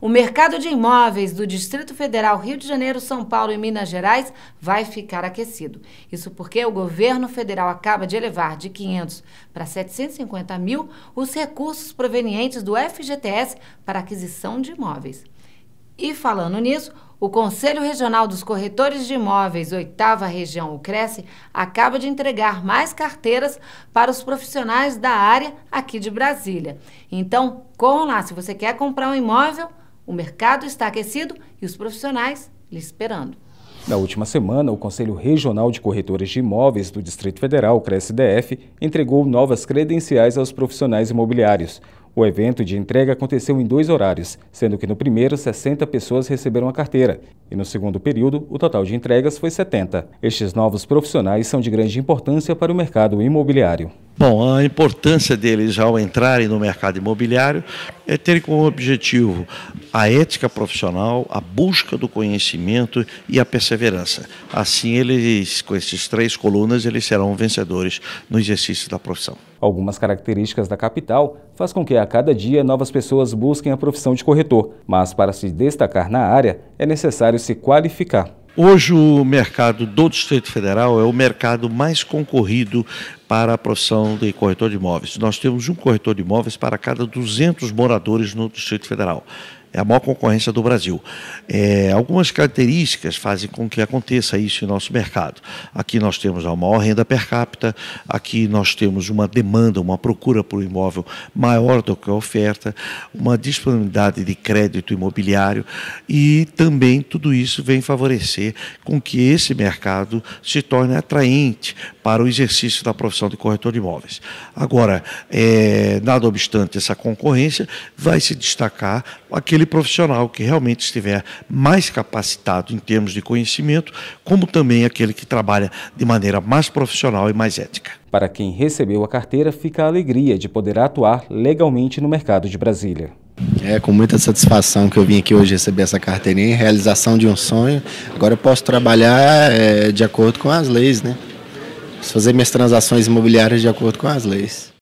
O mercado de imóveis do Distrito Federal, Rio de Janeiro, São Paulo e Minas Gerais vai ficar aquecido. Isso porque o governo federal acaba de elevar de 500 para 750 mil os recursos provenientes do FGTS para aquisição de imóveis. E falando nisso, o Conselho Regional dos Corretores de Imóveis, oitava região, o Cresce, acaba de entregar mais carteiras para os profissionais da área aqui de Brasília. Então, corram lá, se você quer comprar um imóvel, o mercado está aquecido e os profissionais lhe esperando. Na última semana, o Conselho Regional de Corretores de Imóveis do Distrito Federal, CRESDF, entregou novas credenciais aos profissionais imobiliários. O evento de entrega aconteceu em dois horários, sendo que no primeiro 60 pessoas receberam a carteira e no segundo período o total de entregas foi 70. Estes novos profissionais são de grande importância para o mercado imobiliário. Bom, a importância deles ao entrarem no mercado imobiliário é terem como objetivo a ética profissional, a busca do conhecimento e a perseverança. Assim, eles, com esses três colunas, eles serão vencedores no exercício da profissão. Algumas características da capital faz com que a cada dia novas pessoas busquem a profissão de corretor, mas para se destacar na área é necessário se qualificar. Hoje o mercado do Distrito Federal é o mercado mais concorrido para a profissão de corretor de imóveis. Nós temos um corretor de imóveis para cada 200 moradores no Distrito Federal. É a maior concorrência do Brasil. É, algumas características fazem com que aconteça isso em nosso mercado. Aqui nós temos a maior renda per capita, aqui nós temos uma demanda, uma procura por imóvel maior do que a oferta, uma disponibilidade de crédito imobiliário e também tudo isso vem favorecer com que esse mercado se torne atraente para o exercício da profissão profissão de corretor de imóveis. Agora, é, nada obstante essa concorrência, vai se destacar aquele profissional que realmente estiver mais capacitado em termos de conhecimento, como também aquele que trabalha de maneira mais profissional e mais ética. Para quem recebeu a carteira, fica a alegria de poder atuar legalmente no mercado de Brasília. É com muita satisfação que eu vim aqui hoje receber essa carteirinha, realização de um sonho. Agora eu posso trabalhar é, de acordo com as leis, né? fazer minhas transações imobiliárias de acordo com as leis.